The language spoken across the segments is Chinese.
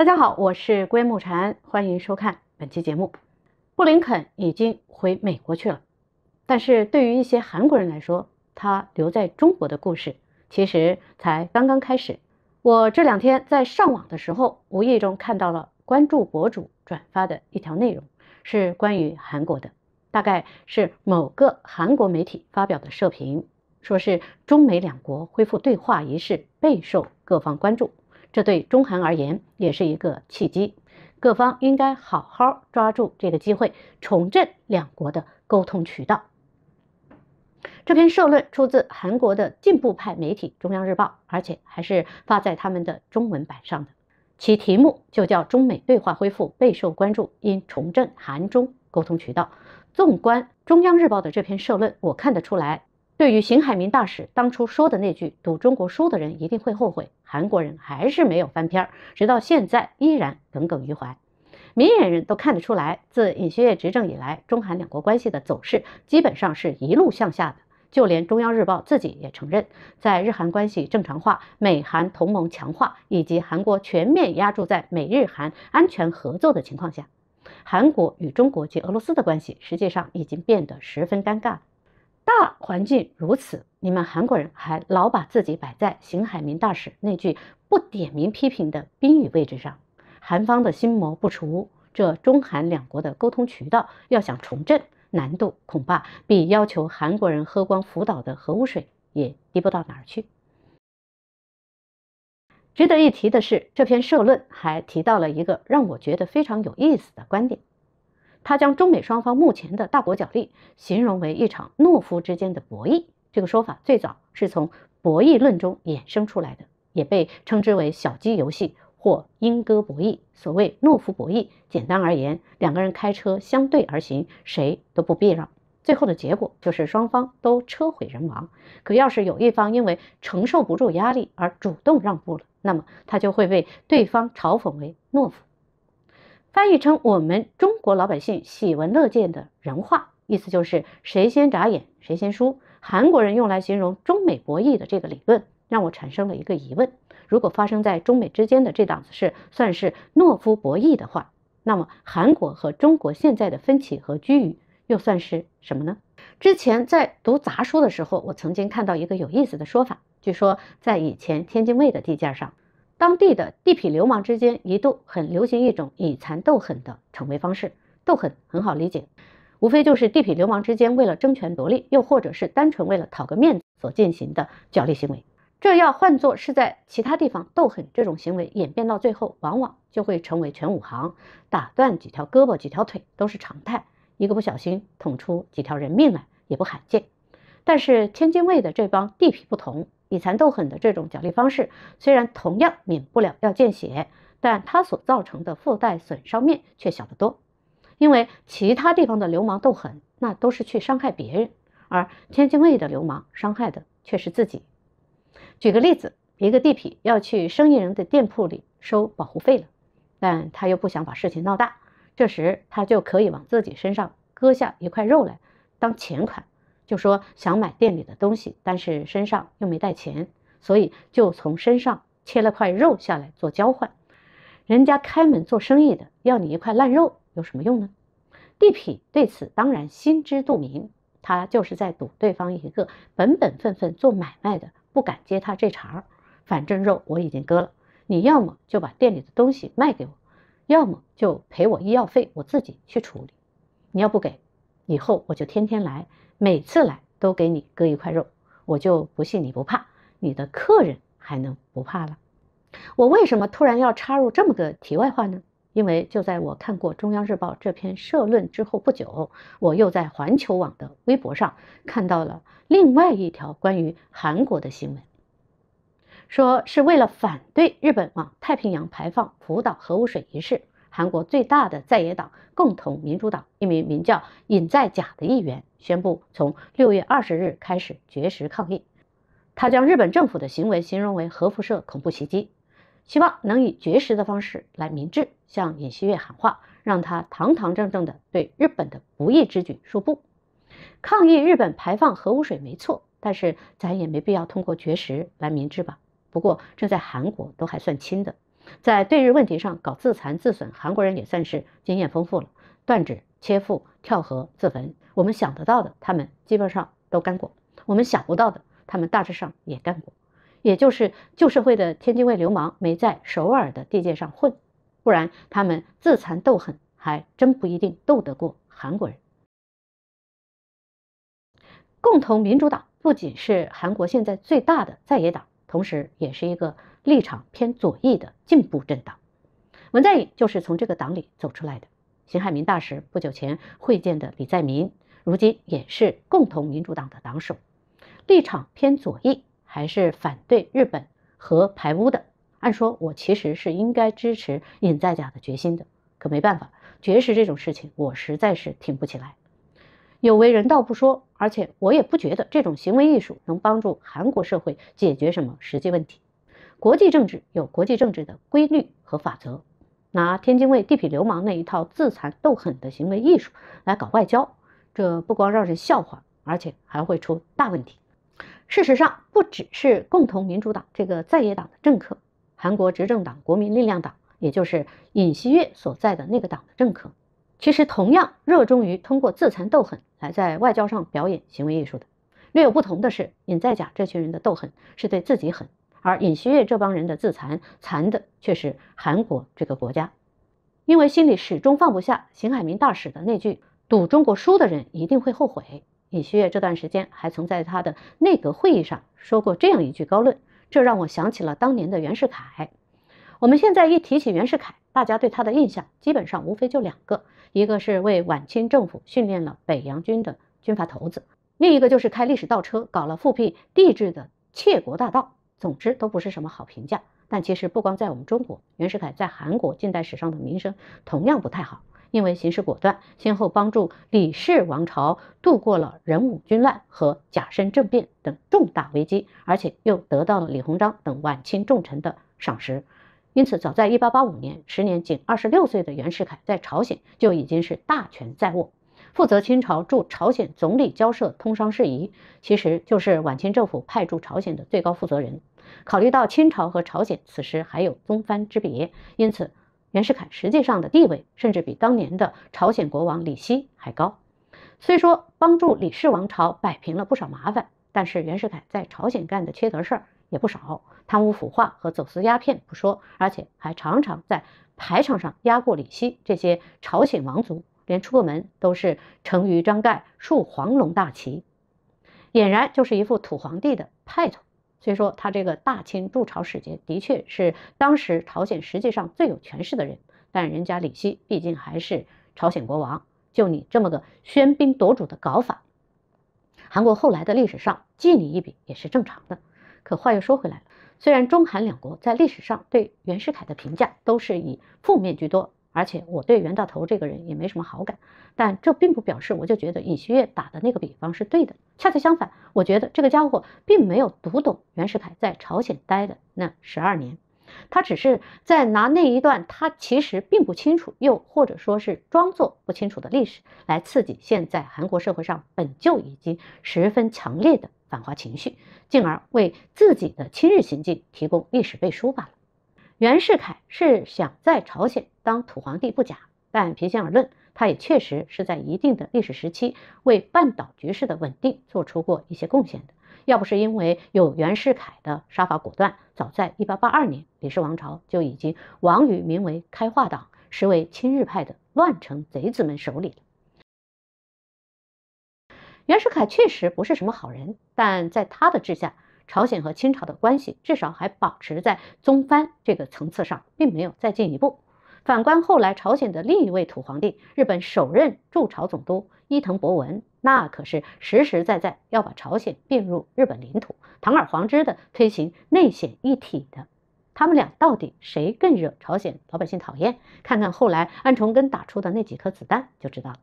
大家好，我是归木禅，欢迎收看本期节目。布林肯已经回美国去了，但是对于一些韩国人来说，他留在中国的故事其实才刚刚开始。我这两天在上网的时候，无意中看到了关注博主转发的一条内容，是关于韩国的，大概是某个韩国媒体发表的社评，说是中美两国恢复对话仪式备受各方关注。这对中韩而言也是一个契机，各方应该好好抓住这个机会，重振两国的沟通渠道。这篇社论出自韩国的进步派媒体《中央日报》，而且还是发在他们的中文版上的，其题目就叫“中美对话恢复备受关注，因重振韩中沟通渠道”。纵观《中央日报》的这篇社论，我看得出来。对于邢海明大使当初说的那句“赌中国输的人一定会后悔”，韩国人还是没有翻篇，直到现在依然耿耿于怀。明眼人都看得出来，自尹锡悦执政以来，中韩两国关系的走势基本上是一路向下的。就连《中央日报》自己也承认，在日韩关系正常化、美韩同盟强化以及韩国全面压注在美日韩安全合作的情况下，韩国与中国及俄罗斯的关系实际上已经变得十分尴尬。大环境如此，你们韩国人还老把自己摆在邢海明大使那句不点名批评的宾语位置上。韩方的心魔不除，这中韩两国的沟通渠道要想重振，难度恐怕比要求韩国人喝光福岛的核污水也低不到哪儿去。值得一提的是，这篇社论还提到了一个让我觉得非常有意思的观点。他将中美双方目前的大国角力形容为一场懦夫之间的博弈，这个说法最早是从博弈论中衍生出来的，也被称之为小鸡游戏或鹰鸽博弈。所谓懦夫博弈，简单而言，两个人开车相对而行，谁都不避让，最后的结果就是双方都车毁人亡。可要是有一方因为承受不住压力而主动让步了，那么他就会被对方嘲讽为懦夫。翻译成我们中国老百姓喜闻乐见的人话，意思就是谁先眨眼谁先输。韩国人用来形容中美博弈的这个理论，让我产生了一个疑问：如果发生在中美之间的这档子事算是懦夫博弈的话，那么韩国和中国现在的分歧和居于又算是什么呢？之前在读杂书的时候，我曾经看到一个有意思的说法，据说在以前天津卫的地界上。当地的地痞流氓之间一度很流行一种以残斗狠的成为方式，斗狠很好理解，无非就是地痞流氓之间为了争权夺利，又或者是单纯为了讨个面子所进行的角力行为。这要换作是在其他地方，斗狠这种行为演变到最后，往往就会成为全武行，打断几条胳膊、几条腿都是常态，一个不小心捅出几条人命来也不罕见。但是天津卫的这帮地痞不同。以残斗狠的这种奖励方式，虽然同样免不了要见血，但它所造成的附带损伤面却小得多。因为其他地方的流氓斗狠，那都是去伤害别人，而天津卫的流氓伤害的却是自己。举个例子，一个地痞要去生意人的店铺里收保护费了，但他又不想把事情闹大，这时他就可以往自己身上割下一块肉来当钱款。就说想买店里的东西，但是身上又没带钱，所以就从身上切了块肉下来做交换。人家开门做生意的要你一块烂肉有什么用呢？地痞对此当然心知肚明，他就是在赌对方一个本本分分做买卖的不敢接他这茬儿。反正肉我已经割了，你要么就把店里的东西卖给我，要么就赔我医药费，我自己去处理。你要不给，以后我就天天来。每次来都给你割一块肉，我就不信你不怕，你的客人还能不怕了？我为什么突然要插入这么个题外话呢？因为就在我看过《中央日报》这篇社论之后不久，我又在环球网的微博上看到了另外一条关于韩国的新闻，说是为了反对日本往太平洋排放福岛核污水一事。韩国最大的在野党共同民主党一名名叫尹在甲的议员宣布，从六月二十日开始绝食抗议。他将日本政府的行为形容为核辐射恐怖袭击，希望能以绝食的方式来明志，向尹锡悦喊话，让他堂堂正正的对日本的不义之举说不。抗议日本排放核污水没错，但是咱也没必要通过绝食来明志吧？不过这在韩国都还算轻的。在对日问题上搞自残自损，韩国人也算是经验丰富了。断指、切腹、跳河、自焚，我们想得到的他们基本上都干过；我们想不到的，他们大致上也干过。也就是旧社会的天津卫流氓没在首尔的地界上混，不然他们自残斗狠还真不一定斗得过韩国人。共同民主党不仅是韩国现在最大的在野党，同时也是一个。立场偏左翼的进步政党，文在寅就是从这个党里走出来的。邢海明大使不久前会见的李在明，如今也是共同民主党的党首，立场偏左翼，还是反对日本核排污的。按说，我其实是应该支持尹在甲的决心的，可没办法，绝食这种事情，我实在是挺不起来。有违人道不说，而且我也不觉得这种行为艺术能帮助韩国社会解决什么实际问题。国际政治有国际政治的规律和法则，拿天津卫地痞流氓那一套自残斗狠的行为艺术来搞外交，这不光让人笑话，而且还会出大问题。事实上，不只是共同民主党这个在野党的政客，韩国执政党国民力量党，也就是尹锡悦所在的那个党的政客，其实同样热衷于通过自残斗狠来在外交上表演行为艺术的。略有不同的是，尹在甲这群人的斗狠是对自己狠。而尹锡悦这帮人的自残，残的却是韩国这个国家，因为心里始终放不下邢海明大使的那句“赌中国输的人一定会后悔”。尹锡悦这段时间还曾在他的内阁会议上说过这样一句高论，这让我想起了当年的袁世凯。我们现在一提起袁世凯，大家对他的印象基本上无非就两个：一个是为晚清政府训练了北洋军的军阀头子，另一个就是开历史倒车搞了复辟帝制的窃国大盗。总之都不是什么好评价，但其实不光在我们中国，袁世凯在韩国近代史上的名声同样不太好。因为行事果断，先后帮助李氏王朝度过了壬午军乱和甲申政变等重大危机，而且又得到了李鸿章等晚清重臣的赏识，因此早在1885年，时年仅二十六岁的袁世凯在朝鲜就已经是大权在握，负责清朝驻朝鲜总理交涉通商事宜，其实就是晚清政府派驻朝鲜的最高负责人。考虑到清朝和朝鲜此时还有宗藩之别，因此袁世凯实际上的地位甚至比当年的朝鲜国王李希还高。虽说帮助李氏王朝摆平了不少麻烦，但是袁世凯在朝鲜干的缺德事儿也不少，贪污腐化和走私鸦片不说，而且还常常在排场上压过李希这些朝鲜王族，连出个门都是成舆张盖、竖黄龙大旗，俨然就是一副土皇帝的派头。虽说他这个大清驻朝使节的确是当时朝鲜实际上最有权势的人，但人家李希毕竟还是朝鲜国王，就你这么个喧宾夺主的搞法，韩国后来的历史上记你一笔也是正常的。可话又说回来了，虽然中韩两国在历史上对袁世凯的评价都是以负面居多。而且我对袁大头这个人也没什么好感，但这并不表示我就觉得尹锡悦打的那个比方是对的。恰恰相反，我觉得这个家伙并没有读懂袁世凯在朝鲜待的那十二年，他只是在拿那一段他其实并不清楚，又或者说是装作不清楚的历史，来刺激现在韩国社会上本就已经十分强烈的反华情绪，进而为自己的亲日行径提供历史背书罢了。袁世凯是想在朝鲜当土皇帝不假，但平心而论，他也确实是在一定的历史时期为半岛局势的稳定做出过一些贡献的。要不是因为有袁世凯的杀伐果断，早在一八八二年，李氏王朝就已经亡于名为开化党、实为亲日派的乱臣贼子们手里了。袁世凯确实不是什么好人，但在他的治下。朝鲜和清朝的关系至少还保持在宗藩这个层次上，并没有再进一步。反观后来朝鲜的另一位土皇帝，日本首任驻朝总督伊藤博文，那可是实实在在要把朝鲜并入日本领土，堂而皇之的推行内险一体的。他们俩到底谁更惹朝鲜老百姓讨厌？看看后来安重根打出的那几颗子弹就知道了。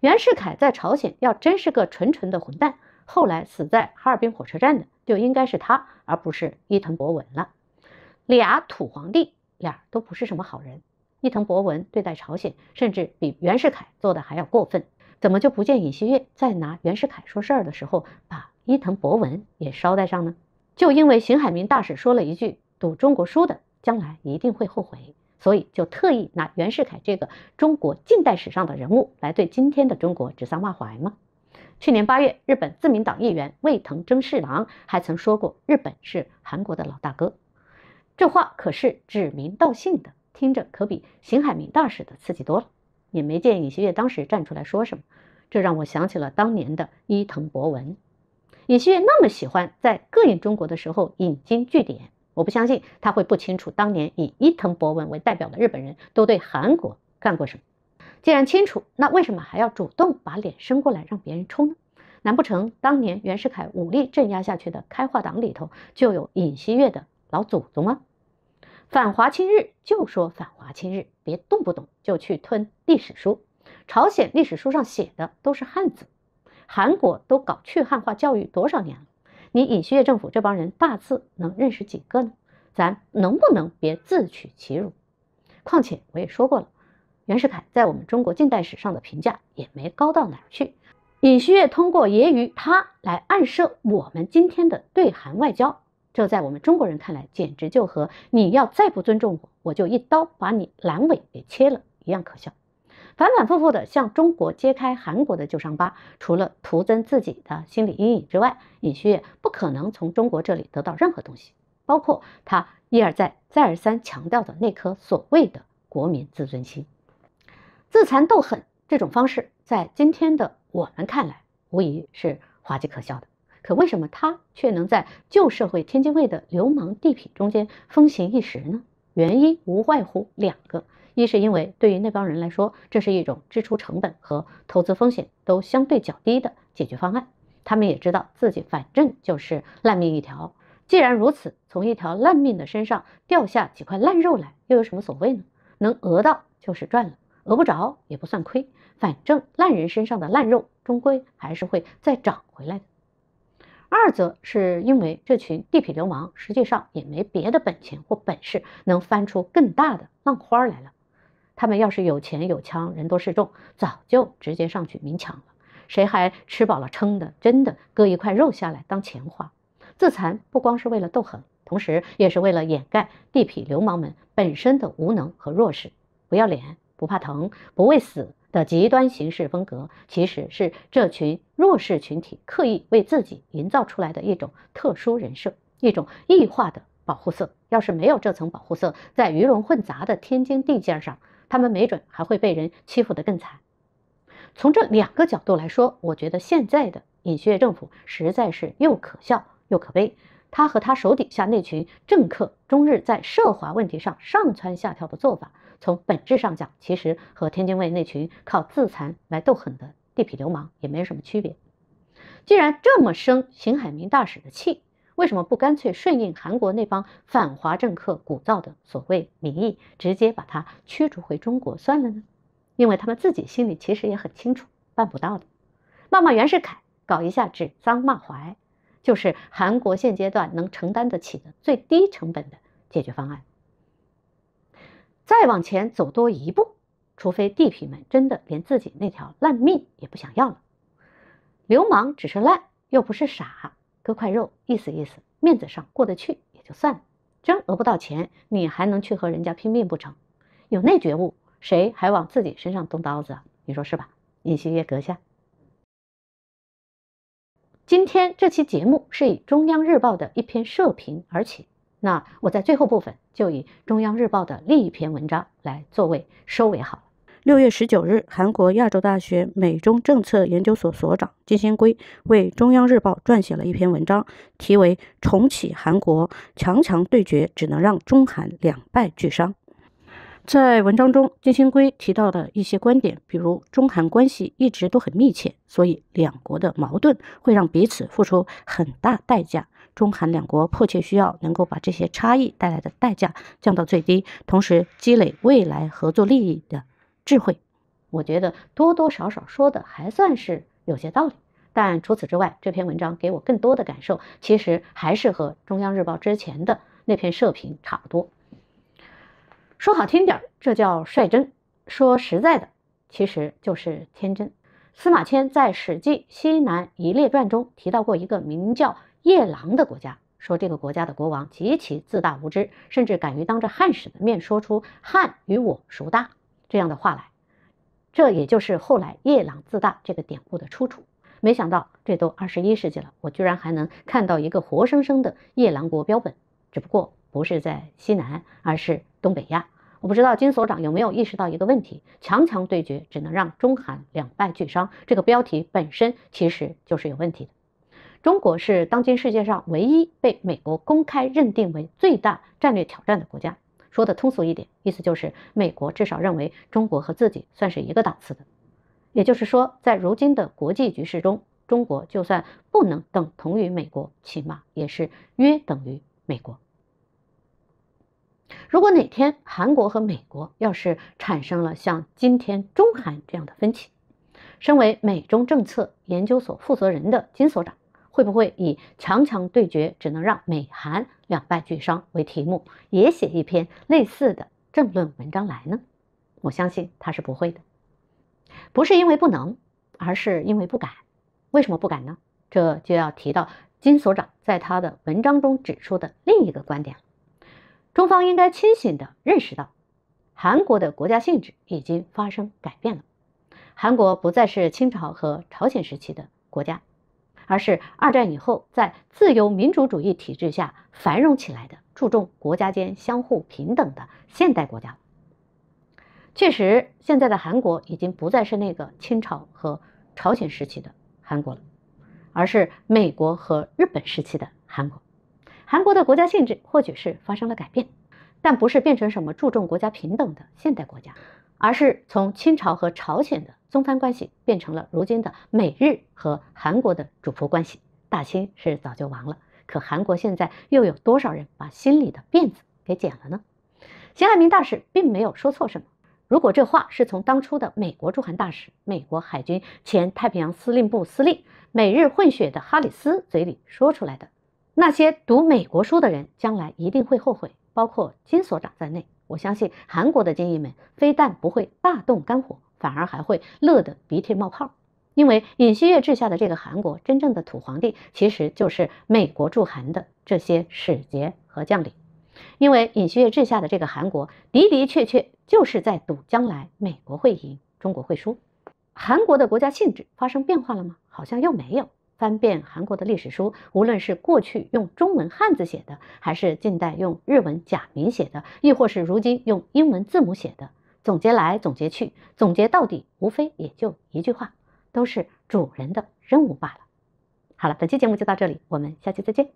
袁世凯在朝鲜要真是个纯纯的混蛋，后来死在哈尔滨火车站的。就应该是他，而不是伊藤博文了。俩土皇帝，俩都不是什么好人。伊藤博文对待朝鲜，甚至比袁世凯做的还要过分。怎么就不见尹锡悦在拿袁世凯说事儿的时候，把伊藤博文也捎带上呢？就因为邢海明大使说了一句“赌中国输的，将来一定会后悔”，所以就特意拿袁世凯这个中国近代史上的人物来对今天的中国指桑骂槐吗？去年八月，日本自民党议员魏藤征士郎还曾说过：“日本是韩国的老大哥。”这话可是指名道姓的，听着可比邢海明大使的刺激多了。也没见尹锡悦当时站出来说什么，这让我想起了当年的伊藤博文。尹锡悦那么喜欢在膈应中国的时候引经据典，我不相信他会不清楚当年以伊藤博文为代表的日本人都对韩国干过什么。既然清楚，那为什么还要主动把脸伸过来让别人抽呢？难不成当年袁世凯武力镇压下去的开化党里头就有尹锡悦的老祖宗吗？反华亲日就说反华亲日，别动不动就去吞历史书。朝鲜历史书上写的都是汉字，韩国都搞去汉化教育多少年了？你尹锡悦政府这帮人，大字能认识几个呢？咱能不能别自取其辱？况且我也说过了。袁世凯在我们中国近代史上的评价也没高到哪儿去。尹锡悦通过揶揄他来暗射我们今天的对韩外交，这在我们中国人看来简直就和你要再不尊重我，我就一刀把你阑尾给切了一样可笑。反反复复的向中国揭开韩国的旧伤疤，除了徒增自己的心理阴影之外，尹锡悦不可能从中国这里得到任何东西，包括他一而再、再而三强调的那颗所谓的国民自尊心。自残斗狠这种方式，在今天的我们看来，无疑是滑稽可笑的。可为什么他却能在旧社会天津卫的流氓地痞中间风行一时呢？原因无外乎两个：一是因为对于那帮人来说，这是一种支出成本和投资风险都相对较低的解决方案。他们也知道自己反正就是烂命一条，既然如此，从一条烂命的身上掉下几块烂肉来，又有什么所谓呢？能讹到就是赚了。讹不着也不算亏，反正烂人身上的烂肉终归还是会再长回来的。二则是因为这群地痞流氓实际上也没别的本钱或本事能翻出更大的浪花来了。他们要是有钱有枪人多势众，早就直接上去明抢了。谁还吃饱了撑的，真的割一块肉下来当钱花？自残不光是为了斗狠，同时也是为了掩盖地痞流氓们本身的无能和弱势，不要脸。不怕疼、不畏死的极端行事风格，其实是这群弱势群体刻意为自己营造出来的一种特殊人设，一种异化的保护色。要是没有这层保护色，在鱼龙混杂的天津地界上，他们没准还会被人欺负得更惨。从这两个角度来说，我觉得现在的尹锡悦政府实在是又可笑又可悲。他和他手底下那群政客，终日在涉华问题上上蹿下跳的做法，从本质上讲，其实和天津卫那群靠自残来斗狠的地痞流氓也没什么区别。既然这么生邢海明大使的气，为什么不干脆顺应韩国那帮反华政客鼓噪的所谓民意，直接把他驱逐回中国算了呢？因为他们自己心里其实也很清楚，办不到的。骂骂袁世凯，搞一下指桑骂槐。就是韩国现阶段能承担得起的最低成本的解决方案。再往前走多一步，除非地痞们真的连自己那条烂命也不想要了。流氓只是烂，又不是傻，割块肉意思意思，面子上过得去也就算了。真讹不到钱，你还能去和人家拼命不成？有那觉悟，谁还往自己身上动刀子？你说是吧，尹锡悦阁下？今天这期节目是以中央日报的一篇社评而起，那我在最后部分就以中央日报的另一篇文章来作为收尾。好，六月十九日，韩国亚洲大学美中政策研究所所长金贤圭为中央日报撰写了一篇文章，题为《重启韩国强强对决只能让中韩两败俱伤》。在文章中，金星圭提到的一些观点，比如中韩关系一直都很密切，所以两国的矛盾会让彼此付出很大代价。中韩两国迫切需要能够把这些差异带来的代价降到最低，同时积累未来合作利益的智慧。我觉得多多少少说的还算是有些道理，但除此之外，这篇文章给我更多的感受，其实还是和中央日报之前的那篇社评差不多。说好听点这叫率真；说实在的，其实就是天真。司马迁在《史记·西南夷列传》中提到过一个名叫夜郎的国家，说这个国家的国王极其自大无知，甚至敢于当着汉使的面说出“汉与我孰大”这样的话来。这也就是后来“夜郎自大”这个典故的出处。没想到，这都二十一世纪了，我居然还能看到一个活生生的夜郎国标本，只不过不是在西南，而是……东北亚，我不知道金所长有没有意识到一个问题：强强对决只能让中韩两败俱伤。这个标题本身其实就是有问题的。中国是当今世界上唯一被美国公开认定为最大战略挑战的国家。说的通俗一点，意思就是美国至少认为中国和自己算是一个档次的。也就是说，在如今的国际局势中，中国就算不能等同于美国，起码也是约等于美国。如果哪天韩国和美国要是产生了像今天中韩这样的分歧，身为美中政策研究所负责人的金所长，会不会以“强强对决只能让美韩两败俱伤”为题目，也写一篇类似的政论文章来呢？我相信他是不会的，不是因为不能，而是因为不敢。为什么不敢呢？这就要提到金所长在他的文章中指出的另一个观点了。中方应该清醒地认识到，韩国的国家性质已经发生改变了。韩国不再是清朝和朝鲜时期的国家，而是二战以后在自由民主主义体制下繁荣起来的注重国家间相互平等的现代国家确实，现在的韩国已经不再是那个清朝和朝鲜时期的韩国了，而是美国和日本时期的韩国。韩国的国家性质或许是发生了改变，但不是变成什么注重国家平等的现代国家，而是从清朝和朝鲜的宗藩关系变成了如今的美日和韩国的主仆关系。大清是早就亡了，可韩国现在又有多少人把心里的辫子给剪了呢？邢海明大使并没有说错什么。如果这话是从当初的美国驻韩大使、美国海军前太平洋司令部司令、美日混血的哈里斯嘴里说出来的。那些读美国书的人，将来一定会后悔，包括金所长在内。我相信韩国的精英们非但不会大动肝火，反而还会乐得鼻涕冒泡。因为尹锡悦治下的这个韩国，真正的土皇帝其实就是美国驻韩的这些使节和将领。因为尹锡悦治下的这个韩国，的的确确就是在赌将来美国会赢，中国会输。韩国的国家性质发生变化了吗？好像又没有。翻遍韩国的历史书，无论是过去用中文汉字写的，还是近代用日文假名写的，亦或是如今用英文字母写的，总结来总结去，总结到底，无非也就一句话，都是主人的任务罢了。好了，本期节目就到这里，我们下期再见。